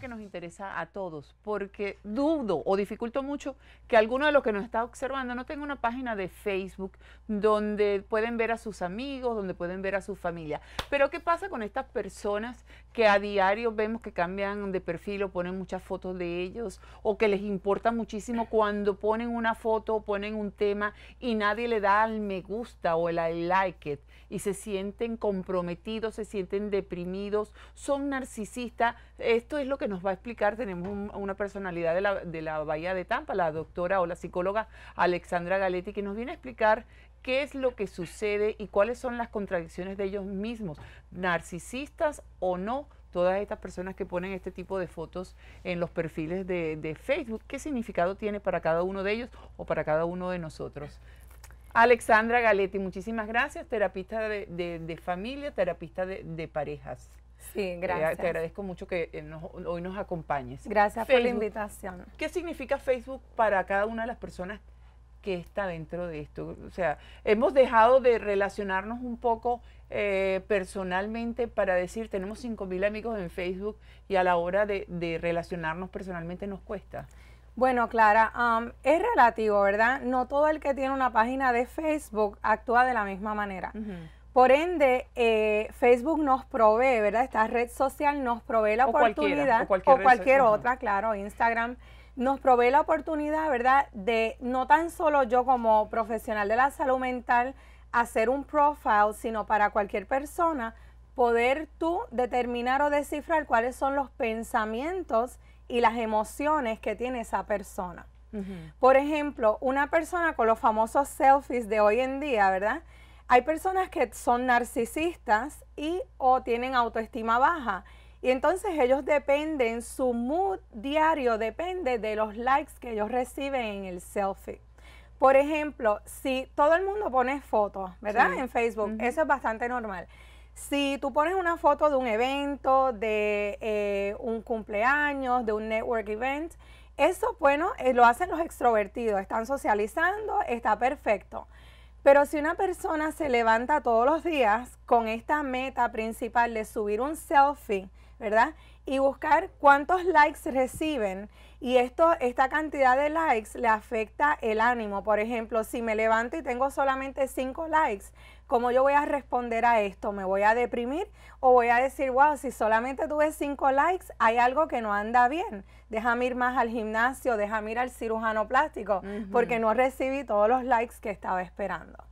que nos interesa a todos, porque dudo o dificulto mucho que alguno de los que nos está observando no tenga una página de Facebook donde pueden ver a sus amigos, donde pueden ver a su familia. Pero ¿qué pasa con estas personas que a diario vemos que cambian de perfil o ponen muchas fotos de ellos, o que les importa muchísimo cuando ponen una foto o ponen un tema y nadie le da al me gusta o el I like it, y se sienten comprometidos, se sienten deprimidos, son narcisistas. Esto es lo que nos va a explicar, tenemos una personalidad de la, de la Bahía de Tampa, la doctora o la psicóloga Alexandra Galetti, que nos viene a explicar qué es lo que sucede y cuáles son las contradicciones de ellos mismos, narcisistas o no, todas estas personas que ponen este tipo de fotos en los perfiles de, Facebook. ¿Qué significado tiene para cada uno de ellos o para cada uno de nosotros? Alexandra Galetti, muchísimas gracias, terapista de, familia, terapista de, parejas. Sí, eh, gracias. te agradezco mucho que eh, hoy nos acompañes. Gracias por la invitación. ¿Qué significa Facebook para cada una de las personas que está dentro de esto. O sea, hemos dejado de relacionarnos un poco eh, personalmente para decir, tenemos 5.000 amigos en Facebook y a la hora de, relacionarnos personalmente nos cuesta. Bueno, Clara, um, es relativo, ¿verdad? No todo el que tiene una página de Facebook actúa de la misma manera. Por ende, eh, Facebook nos provee, ¿verdad? Esta red social nos provee la oportunidad, cualquier, o cualquier otra, claro, Instagram, nos provee la oportunidad, ¿verdad?, de no tan solo yo como profesional de la salud mental hacer un profile, sino para cualquier persona poder tú determinar o descifrar cuáles son los pensamientos y las emociones que tiene esa persona. Por ejemplo, una persona con los famosos selfies de hoy en día, ¿verdad? Hay personas que son narcisistas y o tienen autoestima baja y entonces ellos dependen, su mood diario depende de los likes que ellos reciben en el selfie. Por ejemplo, si todo el mundo pone fotos, ¿verdad? En Facebook, eso es bastante normal. Si tú pones una foto de un evento, de eh, un cumpleaños, de un network event, eso, bueno, eh, lo hacen los extrovertidos, están socializando, está perfecto. Pero si una persona se levanta todos los días con esta meta principal de subir un selfie ¿verdad? Y buscar cuántos likes reciben y esto, esta cantidad de likes le afecta el ánimo. Por ejemplo, si me levanto y tengo solamente cinco likes, ¿cómo yo voy a responder a esto? ¿Me voy a deprimir o voy a decir, wow, si solamente tuve cinco likes, hay algo que no anda bien? Déjame ir más al gimnasio, déjame ir al cirujano plástico, porque no recibí todos los likes que estaba esperando.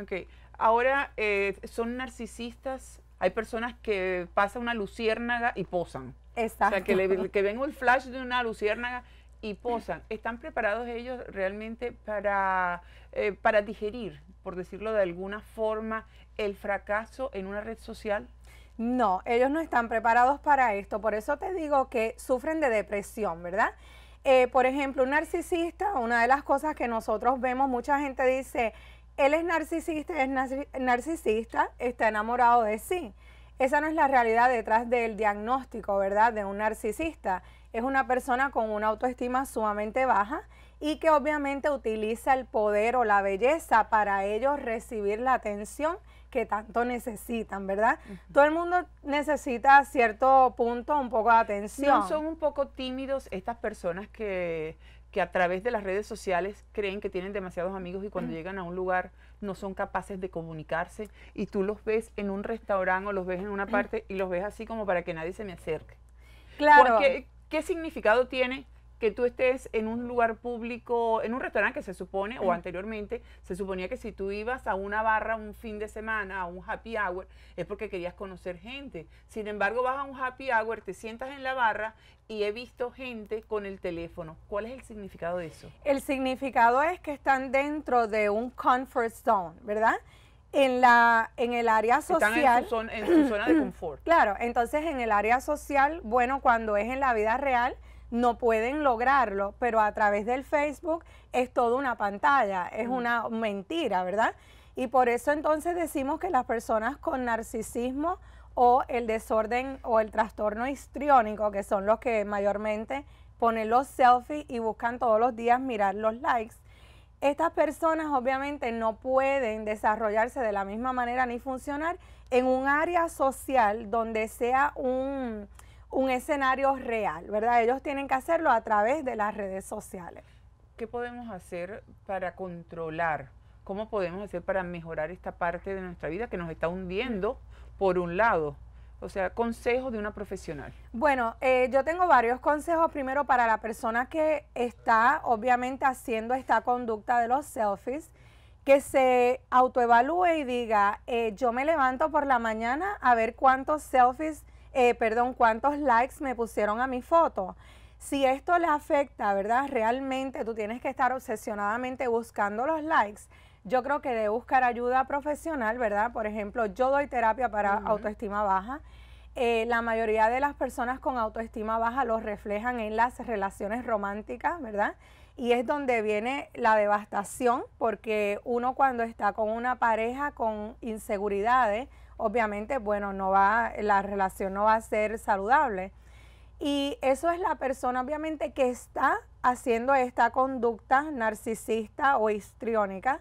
Ok, ahora, eh, ¿son narcisistas hay personas que pasan una luciérnaga y posan. Exacto. O sea, que, ven un flash de una luciérnaga y posan. ¿Están preparados ellos realmente para, eh, para digerir, por decirlo de alguna forma, el fracaso en una red social? No, ellos no están preparados para esto. Por eso te digo que sufren de depresión, ¿verdad? Eh, por ejemplo, un narcisista, una de las cosas que nosotros vemos, mucha gente dice, él es narcisista, es narcisista, está enamorado de sí. Esa no es la realidad detrás del diagnóstico, ¿verdad? De un narcisista. Es una persona con una autoestima sumamente baja y que obviamente utiliza el poder o la belleza para ellos recibir la atención que tanto necesitan, ¿verdad? Todo el mundo necesita a cierto punto un poco de atención. son un poco tímidos estas personas que que a través de las redes sociales creen que tienen demasiados amigos y cuando llegan a un lugar no son capaces de comunicarse y tú los ves en un restaurante o los ves en una parte y los ves así como para que nadie se me acerque. Claro. ¿Qué significado tiene que tú estés en un lugar público, en un restaurante que se supone, o anteriormente, se suponía que si tú ibas a una barra un fin de semana, a un happy hour, es porque querías conocer gente. Sin embargo, vas a un happy hour, te sientas en la barra y he visto gente con el teléfono. ¿Cuál es el significado de eso? El significado es que están dentro de un comfort zone, ¿verdad? en la en el área social Están en, su zona, en su zona de confort claro entonces en el área social bueno cuando es en la vida real no pueden lograrlo, pero a través del Facebook es toda una pantalla, es mm. una mentira, ¿verdad? Y por eso entonces decimos que las personas con narcisismo o el desorden o el trastorno histriónico, que son los que mayormente ponen los selfies y buscan todos los días mirar los likes, estas personas obviamente no pueden desarrollarse de la misma manera ni funcionar en un área social donde sea un, un escenario real, ¿verdad? Ellos tienen que hacerlo a través de las redes sociales. ¿Qué podemos hacer para controlar? ¿Cómo podemos hacer para mejorar esta parte de nuestra vida que nos está hundiendo, por un lado? O sea, consejos de una profesional. Bueno, eh, yo tengo varios consejos. Primero, para la persona que está, obviamente, haciendo esta conducta de los selfies, que se autoevalúe y diga, eh, yo me levanto por la mañana a ver cuántos selfies eh, perdón, cuántos likes me pusieron a mi foto. Si esto le afecta, ¿verdad? Realmente tú tienes que estar obsesionadamente buscando los likes. Yo creo que de buscar ayuda profesional, ¿verdad? Por ejemplo, yo doy terapia para autoestima baja. Eh, la mayoría de las personas con autoestima baja lo reflejan en las relaciones románticas, ¿verdad? y es donde viene la devastación, porque uno cuando está con una pareja con inseguridades, obviamente, bueno, no va, la relación no va a ser saludable. Y eso es la persona, obviamente, que está haciendo esta conducta narcisista o histriónica,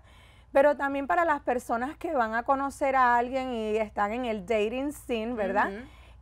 pero también para las personas que van a conocer a alguien y están en el dating scene, ¿verdad?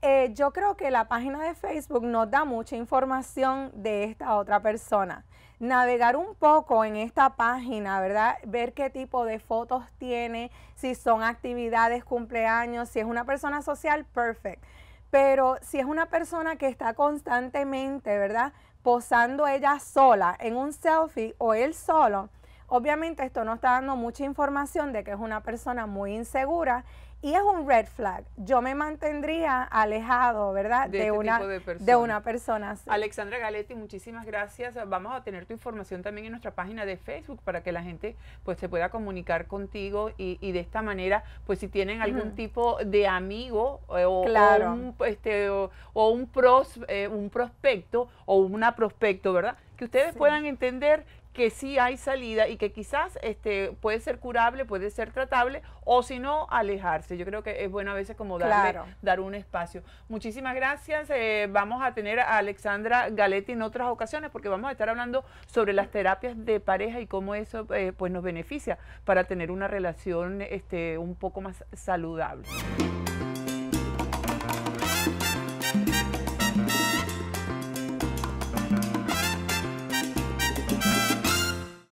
Eh, yo creo que la página de Facebook no da mucha información de esta otra persona navegar un poco en esta página, ¿verdad? Ver qué tipo de fotos tiene, si son actividades, cumpleaños, si es una persona social, perfect. Pero si es una persona que está constantemente, ¿verdad? Posando ella sola en un selfie o él solo, Obviamente esto no está dando mucha información de que es una persona muy insegura y es un red flag. Yo me mantendría alejado, ¿verdad? De, este una, de, persona. una persona Alexandra Galetti, muchísimas gracias. Vamos a tener tu información también en nuestra página de Facebook para que la gente pues se pueda comunicar contigo y, de esta manera, pues si tienen algún tipo de amigo eh, o, un, este, o, un, pros, eh, un prospecto o una prospecto, ¿verdad? que ustedes puedan entender que sí hay salida y que quizás este, puede ser curable, puede ser tratable, o si no, alejarse. Yo creo que es bueno a veces como darle, dar un espacio. Muchísimas gracias. Eh, vamos a tener a Alexandra Galetti en otras ocasiones porque vamos a estar hablando sobre las terapias de pareja y cómo eso eh, pues nos beneficia para tener una relación este, un poco más saludable.